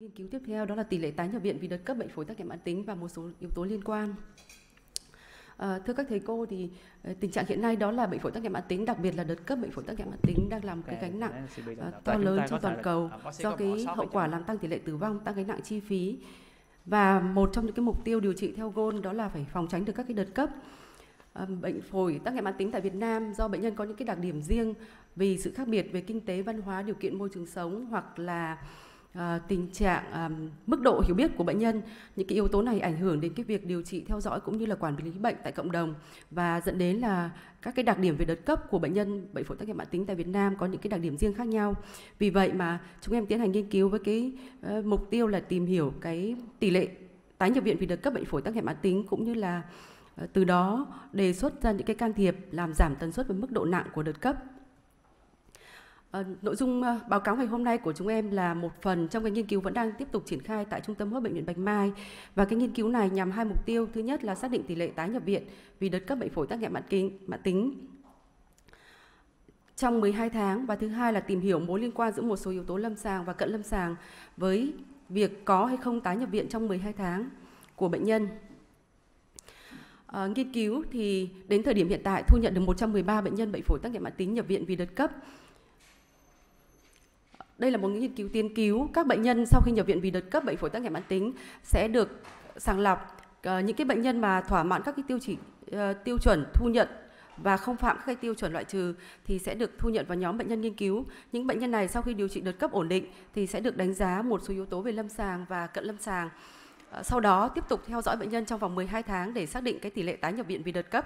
Nghiên cứu tiếp theo đó là tỷ lệ tái nhập viện vì đợt cấp bệnh phổi tắc nghẽn mãn tính và một số yếu tố liên quan. À, thưa các thầy cô thì ờ, tình trạng hiện nay đó là bệnh phổi tắc nghẽn mãn tính, đặc biệt là đợt cấp bệnh phổi tắc nghẽn mãn tính đang làm cái gánh nặng uh, to lớn trên toàn cầu à, do cái hậu quả làm tăng tỷ lệ tử vong, tăng gánh nặng chi phí và một trong những cái mục tiêu điều trị theo gôn đó là phải phòng tránh được các cái đợt cấp bệnh phổi tắc nghẽn mãn tính tại Việt Nam do bệnh nhân có những cái đặc điểm riêng vì sự khác biệt về kinh tế, văn hóa, điều kiện môi trường sống hoặc là à, tình trạng à, mức độ hiểu biết của bệnh nhân những cái yếu tố này ảnh hưởng đến cái việc điều trị theo dõi cũng như là quản lý bệnh tại cộng đồng và dẫn đến là các cái đặc điểm về đợt cấp của bệnh nhân bệnh phổi tắc nghẽn mãn tính tại Việt Nam có những cái đặc điểm riêng khác nhau vì vậy mà chúng em tiến hành nghiên cứu với cái uh, mục tiêu là tìm hiểu cái tỷ lệ tái nhập viện vì đợt cấp bệnh phổi tắc nghẽn mãn tính cũng như là từ đó đề xuất ra những cái can thiệp làm giảm tần suất và mức độ nặng của đợt cấp Ờ, nội dung ờ, báo cáo ngày hôm nay của chúng em là một phần trong cái nghiên cứu vẫn đang tiếp tục triển khai tại Trung tâm hô bệnh viện Bạch Mai và cái nghiên cứu này nhằm hai mục tiêu thứ nhất là xác định tỷ lệ tái nhập viện vì đợt cấp bệnh phổi tắc nghẽn mãn kinh mãn tính trong 12 tháng và thứ hai là tìm hiểu mối liên quan giữa một số yếu tố lâm sàng và cận lâm sàng với việc có hay không tái nhập viện trong 12 tháng của bệnh nhân. À, nghiên cứu thì đến thời điểm hiện tại thu nhận được 113 bệnh nhân bệnh phổi tắc nghẽn mãn tính nhập viện vì đợt cấp đây là một nghiên cứu tiến cứu các bệnh nhân sau khi nhập viện vì đợt cấp bệnh phổi tắc nghẽn mãn tính sẽ được sàng lọc ờ, những cái bệnh nhân mà thỏa mãn các cái tiêu chỉ ờ, tiêu chuẩn thu nhận và không phạm các cái tiêu chuẩn loại trừ thì sẽ được thu nhận vào nhóm bệnh nhân nghiên cứu. Những bệnh nhân này sau khi điều trị đợt cấp ổn định thì sẽ được đánh giá một số yếu tố về lâm sàng và cận lâm sàng. Ờ, sau đó tiếp tục theo dõi bệnh nhân trong vòng 12 tháng để xác định cái tỷ lệ tái nhập viện vì đợt cấp.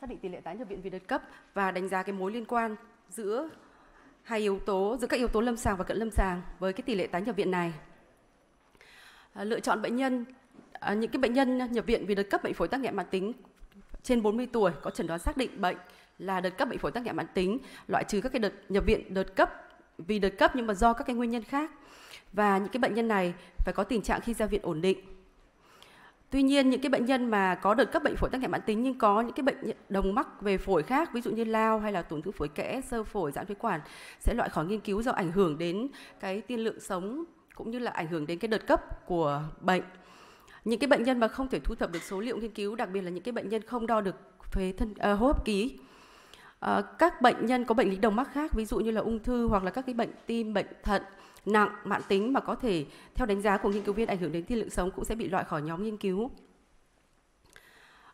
Xác định tỷ lệ tái nhập viện vì đợt cấp và đánh giá cái mối liên quan giữa hai yếu tố giữa các yếu tố lâm sàng và cận lâm sàng với cái tỷ lệ tái nhập viện này. À, lựa chọn bệnh nhân à, những cái bệnh nhân nhập viện vì đợt cấp bệnh phổi tắc nghẽn mãn tính trên 40 tuổi có chẩn đoán xác định bệnh là đợt cấp bệnh phổi tắc nghẽn mãn tính, loại trừ các cái đợt nhập viện đợt cấp vì đợt cấp nhưng mà do các cái nguyên nhân khác. Và những cái bệnh nhân này phải có tình trạng khi ra viện ổn định Tuy nhiên những cái bệnh nhân mà có đợt các bệnh phổi tắc nghẽn mãn tính nhưng có những cái bệnh đồng mắc về phổi khác, ví dụ như lao hay là tổn thương phổi kẽ, sơ phổi, giãn phế quản sẽ loại khỏi nghiên cứu do ảnh hưởng đến cái tiên lượng sống cũng như là ảnh hưởng đến cái đợt cấp của bệnh. Những cái bệnh nhân mà không thể thu thập được số liệu nghiên cứu, đặc biệt là những cái bệnh nhân không đo được phế thân à, hô hấp ký Ờ, các bệnh nhân có bệnh lý đồng mắc khác ví dụ như là ung thư hoặc là các cái bệnh tim, bệnh thận nặng, mãn tính mà có thể theo đánh giá của nghiên cứu viên ảnh hưởng đến tiên lượng sống cũng sẽ bị loại khỏi nhóm nghiên cứu.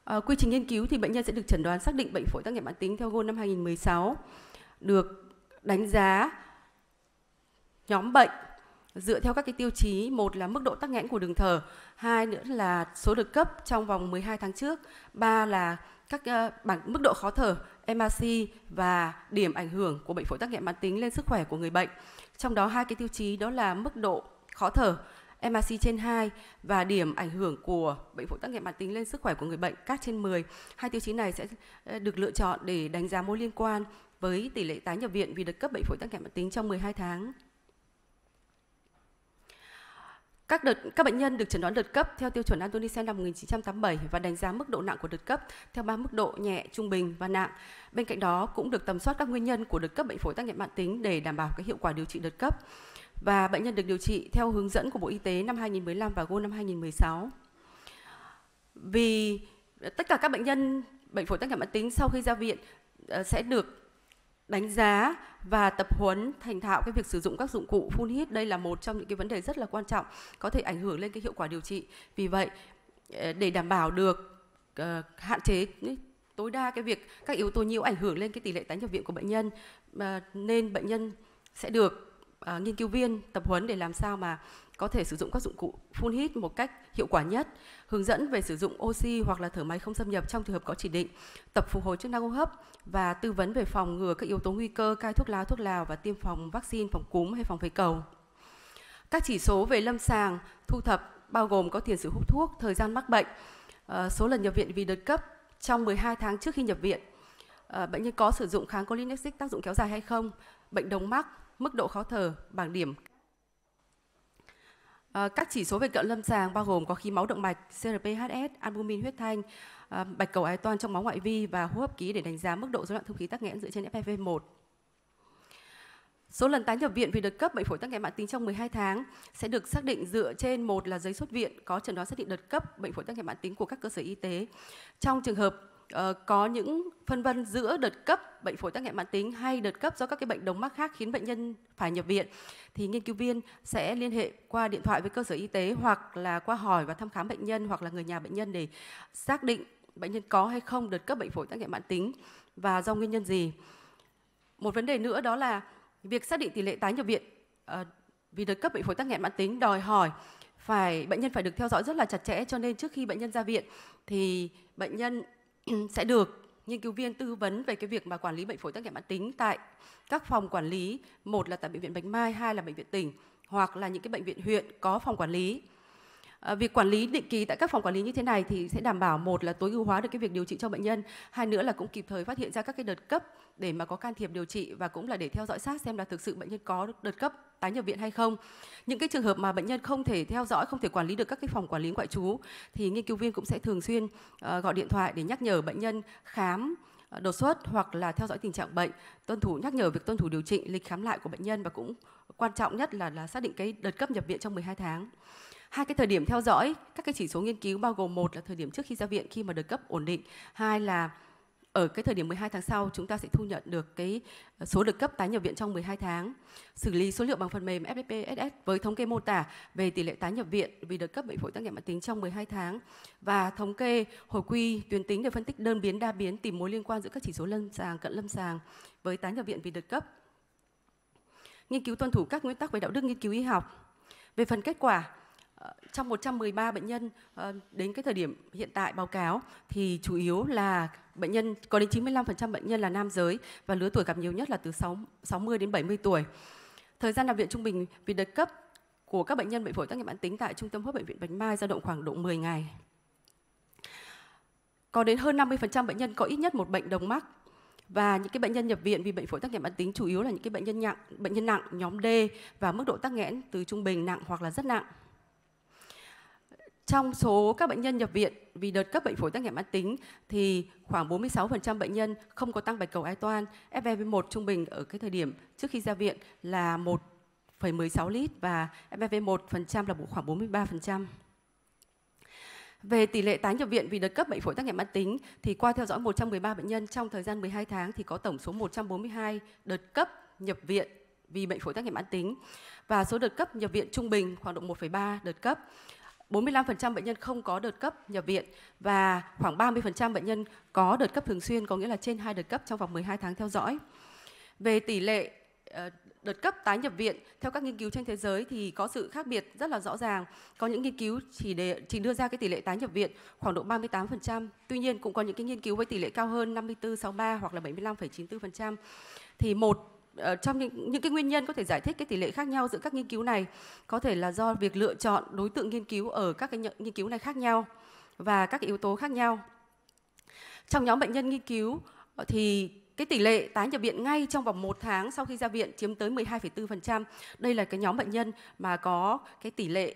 À, quy trình nghiên cứu thì bệnh nhân sẽ được chẩn đoán xác định bệnh phổi tắc nghẽn mãn tính theo GOL năm 2016 được đánh giá nhóm bệnh dựa theo các cái tiêu chí một là mức độ tắc nghẽn của đường thở hai nữa là số đợt cấp trong vòng 12 tháng trước ba là các uh, bảng mức độ khó thở MRC và điểm ảnh hưởng của bệnh phổi tắc nghẽn mãn tính lên sức khỏe của người bệnh. Trong đó hai cái tiêu chí đó là mức độ khó thở MRC trên 2 và điểm ảnh hưởng của bệnh phổi tắc nghẽn mãn tính lên sức khỏe của người bệnh CAT trên 10. Hai tiêu chí này sẽ ờ, được lựa chọn để đánh giá mối liên quan với tỷ lệ tái nhập viện vì được cấp bệnh phổi tắc nghẽn mãn tính trong 12 tháng. Các đợt các bệnh nhân được chẩn đoán đợt cấp theo tiêu chuẩn Antonisen năm 1987 và đánh giá mức độ nặng của đợt cấp theo ba mức độ nhẹ, trung bình và nặng. Bên cạnh đó cũng được tầm soát các nguyên nhân của đợt cấp bệnh phổi tắc nghẽn mạng tính để đảm bảo cái hiệu quả điều trị đợt cấp. Và bệnh nhân được điều trị theo hướng dẫn của Bộ Y tế năm 2015 và GO năm 2016. Vì tất cả các bệnh nhân bệnh phổi tắc nghẽn mãn tính sau khi ra viện ờ, sẽ được đánh giá và tập huấn thành thạo cái việc sử dụng các dụng cụ phun hít đây là một trong những cái vấn đề rất là quan trọng có thể ảnh hưởng lên cái hiệu quả điều trị vì vậy ờ, để đảm bảo được uh, hạn chế tối đa cái việc các yếu tố nhiễu ảnh hưởng lên cái tỷ lệ tái nhập viện của bệnh nhân uh, nên bệnh nhân sẽ được à, nghiên cứu viên tập huấn để làm sao mà có thể sử dụng các dụng cụ phun hít một cách hiệu quả nhất, hướng dẫn về sử dụng oxy hoặc là thở máy không xâm nhập trong trường hợp có chỉ định, tập phục hồi chức năng hô hấp và tư vấn về phòng ngừa các yếu tố nguy cơ cai thuốc lá, thuốc lào và tiêm phòng vaccine phòng cúm hay phòng phế cầu. Các chỉ số về lâm sàng thu thập bao gồm có tiền sử hút thuốc, thời gian mắc bệnh, ờ, số lần nhập viện vì đợt cấp trong 12 tháng trước khi nhập viện, ờ, bệnh nhân có sử dụng kháng colinexic tác dụng kéo dài hay không, bệnh đồng mắc, mức độ khó thở, bảng điểm. Ờ, các chỉ số về cận lâm sàng bao gồm có khí máu động mạch, CRPHS albumin huyết thanh, ờ, bạch cầu ái toan trong máu ngoại vi và hô hấp ký để đánh giá mức độ rối loạn thông khí tắc nghẽn dựa trên FEV1. Số lần tái nhập viện vì đợt cấp bệnh phổi tắc nghẽn mạng tính trong 12 tháng sẽ được xác định dựa trên một là giấy xuất viện có chẩn đoán xác định đợt cấp bệnh phổi tắc nghẽn mạng tính của các cơ sở y tế. Trong trường hợp Ờ, có những phân vân giữa đợt cấp bệnh phổi tắc nghẽn mãn tính hay đợt cấp do các cái bệnh đồng mắc khác khiến bệnh nhân phải nhập viện thì nghiên cứu viên sẽ liên hệ qua điện thoại với cơ sở y tế hoặc là qua hỏi và thăm khám bệnh nhân hoặc là người nhà bệnh nhân để xác định bệnh nhân có hay không đợt cấp bệnh phổi tắc nghẽn mãn tính và do nguyên nhân gì. Một vấn đề nữa đó là việc xác định tỷ lệ tái nhập viện ờ, vì đợt cấp bệnh phổi tắc nghẽn mãn tính đòi hỏi phải bệnh nhân phải được theo dõi rất là chặt chẽ cho nên trước khi bệnh nhân ra viện thì bệnh nhân sẽ được nghiên cứu viên tư vấn về cái việc mà quản lý bệnh phổi tắc nghẽn mãn tính tại các phòng quản lý một là tại bệnh viện Bạch Mai hai là bệnh viện tỉnh hoặc là những cái bệnh viện huyện có phòng quản lý Ờ, việc quản lý định kỳ tại các phòng quản lý như thế này thì sẽ đảm bảo một là tối ưu hóa được cái việc điều trị cho bệnh nhân, hai nữa là cũng kịp thời phát hiện ra các cái đợt cấp để mà có can thiệp điều trị và cũng là để theo dõi sát xem là thực sự bệnh nhân có đợt cấp tái nhập viện hay không. Những cái trường hợp mà bệnh nhân không thể theo dõi, không thể quản lý được các cái phòng quản lý ngoại trú thì nghiên cứu viên cũng sẽ thường xuyên ờ, gọi điện thoại để nhắc nhở bệnh nhân khám ờ, đột xuất hoặc là theo dõi tình trạng bệnh, tuân thủ nhắc nhở việc tuân thủ điều trị, lịch khám lại của bệnh nhân và cũng quan trọng nhất là là xác định cái đợt cấp nhập viện trong 12 tháng hai cái thời điểm theo dõi các cái chỉ số nghiên cứu bao gồm một là thời điểm trước khi ra viện khi mà đợt cấp ổn định hai là ở cái thời điểm 12 tháng sau chúng ta sẽ thu nhận được cái ờ, số được cấp tái nhập viện trong 12 tháng, xử lý số liệu bằng phần mềm FPPSS với thống kê mô tả về tỷ lệ tái nhập viện vì đợt cấp bệnh phổi tắc nghẽn mãn tính trong 12 tháng và thống kê hồi quy tuyến tính để phân tích đơn biến đa biến tìm mối liên quan giữa các chỉ số lâm sàng cận lâm sàng với tái nhập viện vì đợt cấp. Nghiên cứu tuân thủ các nguyên tắc về đạo đức nghiên cứu y học. Về phần kết quả, Ờ, trong 113 bệnh nhân ờ, đến cái thời điểm hiện tại báo cáo thì chủ yếu là bệnh nhân có đến 95% bệnh nhân là nam giới và lứa tuổi gặp nhiều nhất là từ 60 đến 70 tuổi. Thời gian nằm viện trung bình vì đợt cấp của các bệnh nhân bệnh phổi tắc nghẽn mãn tính tại trung tâm hô bệnh viện Bạch Mai dao động khoảng độ 10 ngày. Có đến hơn 50% bệnh nhân có ít nhất một bệnh đồng mắc và những cái bệnh nhân nhập viện vì bệnh phổi tắc nghẽn mãn tính chủ yếu là những cái bệnh nhân nặng, bệnh nhân nặng nhóm D và mức độ tắc nghẽn từ trung bình nặng hoặc là rất nặng. Trong số các bệnh nhân nhập viện vì đợt cấp bệnh phổi tắc nghẽn mãn tính thì khoảng 46% bệnh nhân không có tăng bạch cầu ai toan. FEV1 trung bình ở cái thời điểm trước khi ra viện là 1,16 lít và FEV1% là khoảng 43%. Về tỷ lệ tái nhập viện vì đợt cấp bệnh phổi tắc nghẽn mãn tính thì qua theo dõi 113 bệnh nhân trong thời gian 12 tháng thì có tổng số 142 đợt cấp nhập viện vì bệnh phổi tắc nghẽn mãn tính và số đợt cấp nhập viện trung bình khoảng độ 1,3 đợt cấp. 45% bệnh nhân không có đợt cấp nhập viện và khoảng 30% bệnh nhân có đợt cấp thường xuyên, có nghĩa là trên hai đợt cấp trong vòng 12 tháng theo dõi. Về tỷ lệ ờ, đợt cấp tái nhập viện theo các nghiên cứu trên thế giới thì có sự khác biệt rất là rõ ràng. Có những nghiên cứu chỉ để chỉ đưa ra cái tỷ lệ tái nhập viện khoảng độ 38%. Tuy nhiên cũng có những cái nghiên cứu với tỷ lệ cao hơn 54, 63 hoặc là 75,94%. Thì một Ờ, trong những, những cái nguyên nhân có thể giải thích cái tỷ lệ khác nhau giữa các nghiên cứu này có thể là do việc lựa chọn đối tượng nghiên cứu ở các cái nghiên cứu này khác nhau và các yếu tố khác nhau. Trong nhóm bệnh nhân nghiên cứu ờ, thì cái tỷ lệ tái nhập viện ngay trong vòng 1 tháng sau khi ra viện chiếm tới 12,4%. Đây là cái nhóm bệnh nhân mà có cái tỷ lệ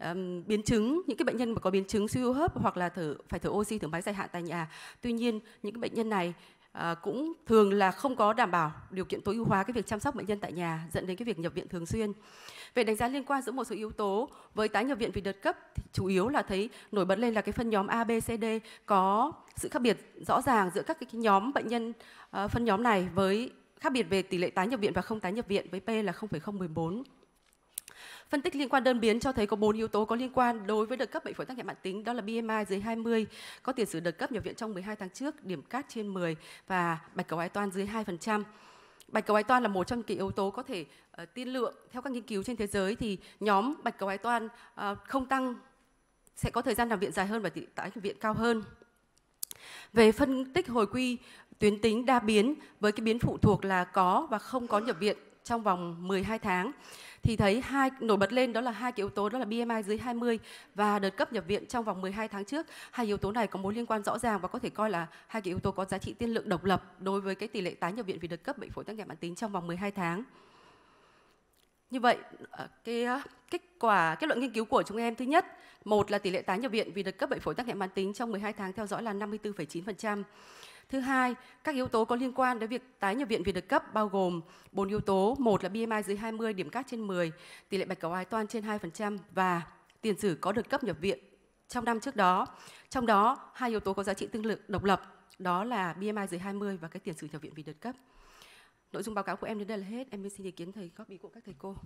um, biến chứng những cái bệnh nhân mà có biến chứng suy hô hấp hoặc là thở phải thở oxy thở máy dài hạn tại nhà. Tuy nhiên những cái bệnh nhân này Ờ, cũng thường là không có đảm bảo điều kiện tối ưu hóa cái việc chăm sóc bệnh nhân tại nhà dẫn đến cái việc nhập viện thường xuyên. Về đánh giá liên quan giữa một số yếu tố với tái nhập viện vì đợt cấp thì chủ yếu là thấy nổi bật lên là cái phân nhóm A, B, C, D có sự khác biệt rõ ràng giữa các cái nhóm bệnh nhân ờ, phân nhóm này với khác biệt về tỷ lệ tái nhập viện và không tái nhập viện với P là 0,014. Phân tích liên quan đơn biến cho thấy có bốn yếu tố có liên quan đối với đợt cấp bệnh phổi tắc nghẽn mãn tính đó là BMI dưới 20, có tiền sử đợt cấp nhập viện trong 12 tháng trước, điểm cát trên 10 và bạch cầu ái toan dưới 2%. Bạch cầu ái toan là một trong những yếu tố có thể uh, tiên lượng. Theo các nghiên cứu trên thế giới thì nhóm bạch cầu ái toan uh, không tăng sẽ có thời gian nằm viện dài hơn và tỷ tái viện cao hơn. Về phân tích hồi quy tuyến tính đa biến với cái biến phụ thuộc là có và không có nhập viện trong vòng 12 tháng thì thấy hai nổi bật lên đó là hai cái yếu tố đó là BMI dưới 20 và đợt cấp nhập viện trong vòng 12 tháng trước. Hai yếu tố này có mối liên quan rõ ràng và có thể coi là hai cái yếu tố có giá trị tiên lượng độc lập đối với cái tỷ lệ tái nhập viện vì đợt cấp bệnh phổi tắc nghẽn mãn tính trong vòng 12 tháng. Như vậy, ờ, cái ờ, kết quả kết luận nghiên cứu của chúng em thứ nhất, một là tỷ lệ tái nhập viện vì đợt cấp bệnh phổi tắc nghẽn mãn tính trong 12 tháng theo dõi là 54,9%. Thứ hai, các yếu tố có liên quan đến việc tái nhập viện vì đợt cấp bao gồm bốn yếu tố. Một là BMI dưới 20, điểm CAT trên 10, tỷ lệ bạch cầu ái toan trên 2% và tiền sử có đợt cấp nhập viện trong năm trước đó. Trong đó, hai yếu tố có giá trị tương lực độc lập, đó là BMI dưới 20 và cái tiền sử nhập viện vì đợt cấp. Nội dung báo cáo của em đến đây là hết. Em xin ý kiến thầy góp ý của các thầy cô.